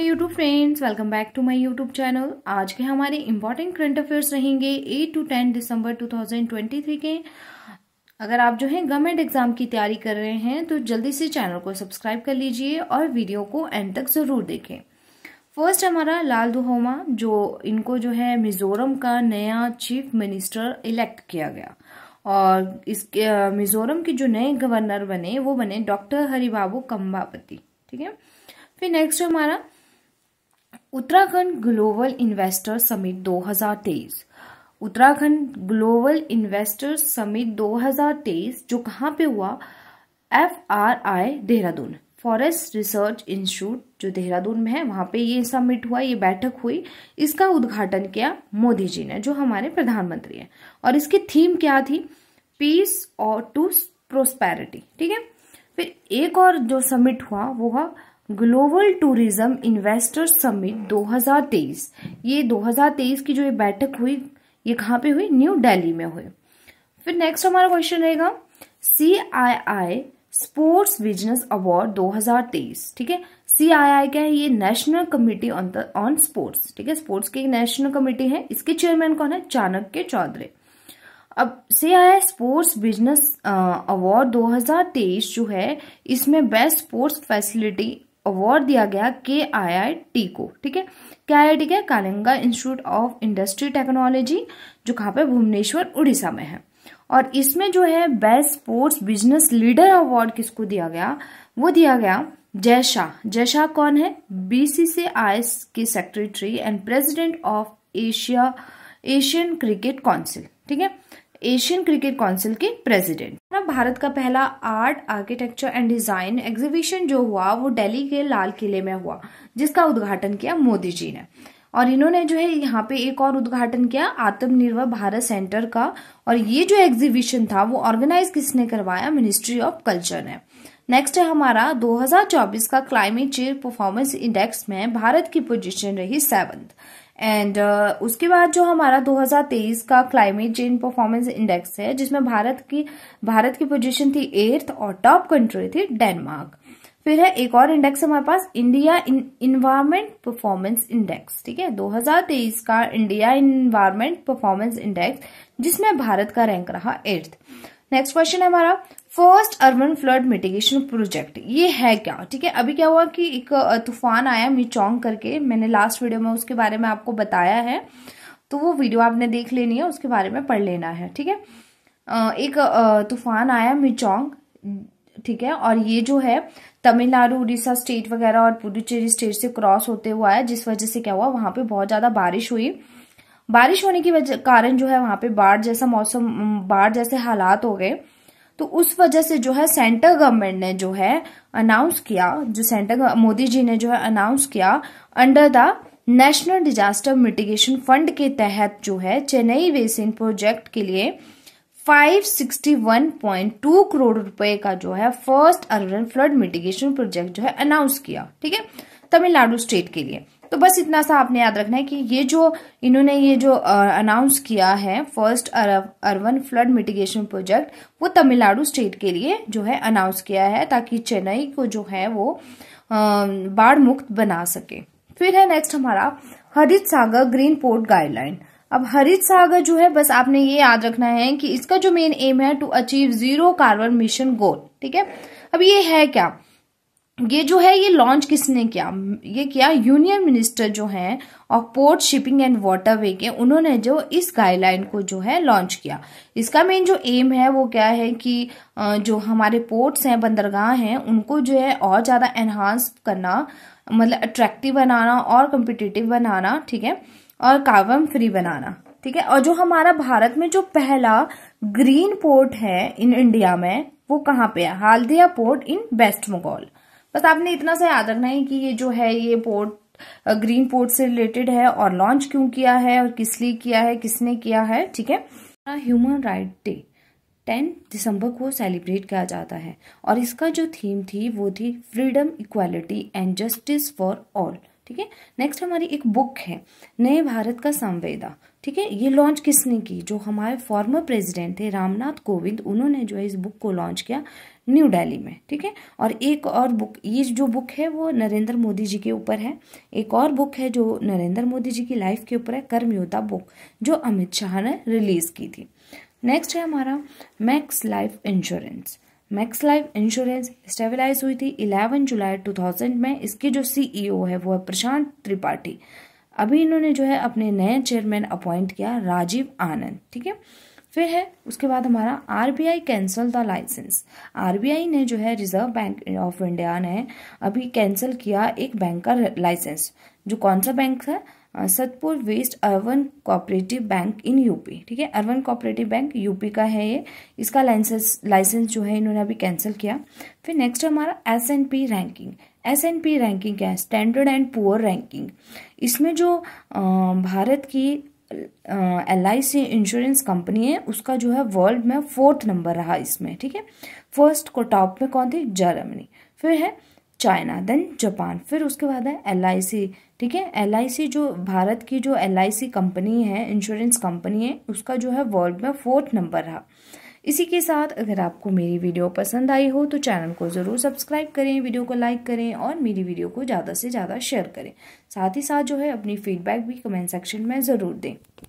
my YouTube friends welcome back to my YouTube channel आज के हमारे इम्पोर्टेंट करंट अफेयर्स रहेंगे 8 टू 10 दिसंबर 2023 के अगर आप जो है गवर्नमेंट एग्जाम की तैयारी कर रहे हैं तो जल्दी से चैनल को सब्सक्राइब कर लीजिए और वीडियो को एंड तक ज़रूर देखें फर्स्ट हमारा लाल दुहोमा जो इनको जो है मिजोरम का नया चीफ मिनिस्टर इलेक्ट किया गया और इसके मिजोरम के जो नए गवर्नर बने वो बने डॉक्टर हरिबाबू कम्बापति ठीक है फिर नेक्स्ट हमारा Uttarakhand global investor summit 2023 Uttarakhand global investor summit 2023 जो कहाँ पे हुआ F R I Dehradun forest research institute जो देहरादून में है वहाँ पे ये समिट हुआ ये बैठक हुई इसका उद्घाटन किया मोदी जी ने जो हमारे प्रधानमंत्री हैं और इसकी थीम क्या थी पीस और टू प्रोस्पैरिटी ठीक है फिर एक और जो समिट हुआ वो हुआ ग्लोबल टूरिज्म इन्वेस्टर समिट 2023 ये 2023 की जो ये बैठक हुई ये कहाँ पे हुई न्यू दिल्ली में हुई फिर नेक्स्ट हमारा क्वेश्चन रहेगा C I I sports business award 2023 ठीक है सी आई आई क्या है ये national committee on the on sports ठीक है स्पोर्ट्स की नेशनल कमेटी है इसके चेयरमैन कौन है चाणक्य चौधरी अब I I sports business award 2023 जो है इसमें बेस्ट स्पोर्ट्स फैसिलिटी अवार्ड दिया गया के आई आई टी को ठीक है K I I T Kalinga institute of industry technology जो कहाँ पे भुवनेश्वर उड़ीसा में है और इसमें जो है best sports business leader award किसको दिया गया वो दिया गया जय शाह जय शाह कौन है बीसीसीआई के secretary and president of Asia Asian cricket council ठीक है एशियन क्रिकेट काउंसिल के प्रेसिडेंट ना भारत का पहला art architecture and design exhibition जो हुआ वो दिल्ली के लाल किले में हुआ जिसका उद्घाटन किया मोदी जी ने और इन्होंने जो है यहाँ पे एक और उद्घाटन किया आत्मनिर्भर भारत सेंटर का और ये जो एग्जीबिशन था वो ऑर्गेनाइज किसने करवाया मिनिस्ट्री ऑफ कल्चर ने नेक्स्ट है हमारा 2024 का क्लाइमेट चेंज परफॉर्मेंस इंडेक्स में भारत की पोजीशन रही सेवंथ एंड uh, उसके बाद जो हमारा 2023 का क्लाइमेट चेंज परफॉर्मेंस इंडेक्स है जिसमें भारत की भारत की पोजीशन थी एर्थ और टॉप कंट्री थी डेनमार्क फिर है एक और इंडेक्स हमारे पास इंडिया इन्वायरमेंट परफॉर्मेंस इंडेक्स ठीक है 2023 का इंडिया इन्वायरमेंट परफॉर्मेंस इंडेक्स जिसमें भारत का रैंक रहा एर्थ नेक्स्ट क्वेश्चन है हमारा first urban flood mitigation project ये है क्या ठीक है अभी क्या हुआ कि एक तूफान आया मिचोंग करके मैंने लास्ट वीडियो में उसके बारे में आपको बताया है तो वो वीडियो आपने देख लेनी है उसके बारे में पढ़ लेना है ठीक है एक तूफान आया मिचोंग ठीक है और ये जो है तमिलनाडु उड़ीसा स्टेट वगैरह और पुडुचेरी स्टेट से क्रॉस होते हुआ है जिस वजह से क्या हुआ वहां पे बहुत ज्यादा बारिश हुई बारिश होने की वजह कारण जो है वहां पे बाढ़ जैसा मौसम बाढ़ जैसे हालात हो गए तो उस वजह से जो है सेंटर गवर्नमेंट ने जो है अनाउंस किया जो सेंटर मोदी जी ने जो है अनाउंस किया under the national disaster mitigation fund के तहत जो है चेन्नई बेसिन प्रोजेक्ट के लिए 561.2 करोड़ रुपए का जो है first urban flood mitigation project जो है अनाउंस किया ठीक है तमिलनाडु स्टेट के लिए तो बस इतना सा आपने याद रखना है कि ये जो इन्होंने ये जो अनाउंस किया है first urban flood mitigation project वो तमिलनाडु स्टेट के लिए जो है अनाउंस किया है ताकि चेन्नई को जो है वो बाढ़ मुक्त बना सके फिर है नेक्स्ट हमारा हरित सागर ग्रीन पोर्ट गाइडलाइन अब हरित सागर जो है बस आपने ये याद रखना है कि इसका जो मेन एम है to achieve zero carbon mission goal ठीक है अब ये है क्या ये जो है ये लॉन्च किसने किया ये किया यूनियन मिनिस्टर जो हैं और पोर्ट शिपिंग एंड वाटरवे के उन्होंने जो इस गाइडलाइन को जो है लॉन्च किया इसका मेन जो एम है वो क्या है कि जो हमारे पोर्ट्स हैं बंदरगाह हैं उनको जो है और ज़्यादा एनहांस करना मतलब अट्रैक्टिव बनाना और कम्पिटिटिव बनाना ठीक है और कार्बन फ्री बनाना ठीक है और जो हमारा भारत में जो पहला ग्रीन पोर्ट है इन इंडिया में वो कहाँ पे है हालदिया पोर्ट इन वेस्ट बंगाल बस आपने इतना सा याद रखना है कि ये जो है ये पोर्ट ग्रीन पोर्ट से रिलेटेड है और लॉन्च क्यों किया है और किस लिए किया है किसने किया है ठीक है ह्यूमन राइट डे 10 दिसंबर को सेलिब्रेट किया जाता है और इसका जो थीम थी वो थी freedom equality and justice for all ठीक है नेक्स्ट हमारी एक बुक है नए भारत का संवेदा ठीक है ये लॉन्च किसने की जो हमारे फॉर्मर प्रेसिडेंट थे रामनाथ कोविंद उन्होंने जो है इस बुक को लॉन्च किया न्यू दिल्ली में ठीक है और एक और बुक ये जो बुक है वो नरेंद्र मोदी जी के ऊपर है एक और बुक है जो नरेंद्र मोदी जी की लाइफ के ऊपर है कर्मयोद्धा बुक जो अमित शाह ने रिलीज की थी नेक्स्ट है हमारा Max Life insurance Max Life insurance stabilize हुई थी 11 जुलाई 2000 में इसके जो सीईओ है वो है प्रशांत त्रिपाठी अभी इन्होंने जो है अपने नए चेयरमैन अपॉइंट किया राजीव आनंद ठीक है फिर है उसके बाद हमारा RBI cancel the license RBI ने जो है रिजर्व बैंक ऑफ इंडिया ने अभी कैंसिल किया एक बैंक का लाइसेंस जो कौन सा बैंक है Satpur west urban cooperative bank in UP ठीक है अर्बन कोऑपरेटिव बैंक यूपी का है ये इसका लाइसेंस लाइसेंस जो है इन्होंने अभी कैंसिल किया फिर नेक्स्ट हमारा S N P ranking S N P ranking क्या है स्टैंडर्ड एंड पुअर रैंकिंग इसमें जो भारत की L I C insurance company है उसका जो है वर्ल्ड में फोर्थ नंबर रहा इसमें ठीक है फर्स्ट को टॉप में कौन थी जर्मनी फिर है चाइना देन जापान फिर उसके बाद है एल आई सी ठीक है एल आई सी जो भारत की जो एल आई सी कंपनी है इंश्योरेंस कंपनी है उसका जो है वर्ल्ड में फोर्थ नंबर रहा इसी के साथ अगर आपको मेरी वीडियो पसंद आई हो तो चैनल को ज़रूर सब्सक्राइब करें वीडियो को लाइक करें और मेरी वीडियो को ज़्यादा से ज़्यादा शेयर करें साथ ही साथ जो है अपनी फीडबैक भी कमेंट सेक्शन में ज़रूर दें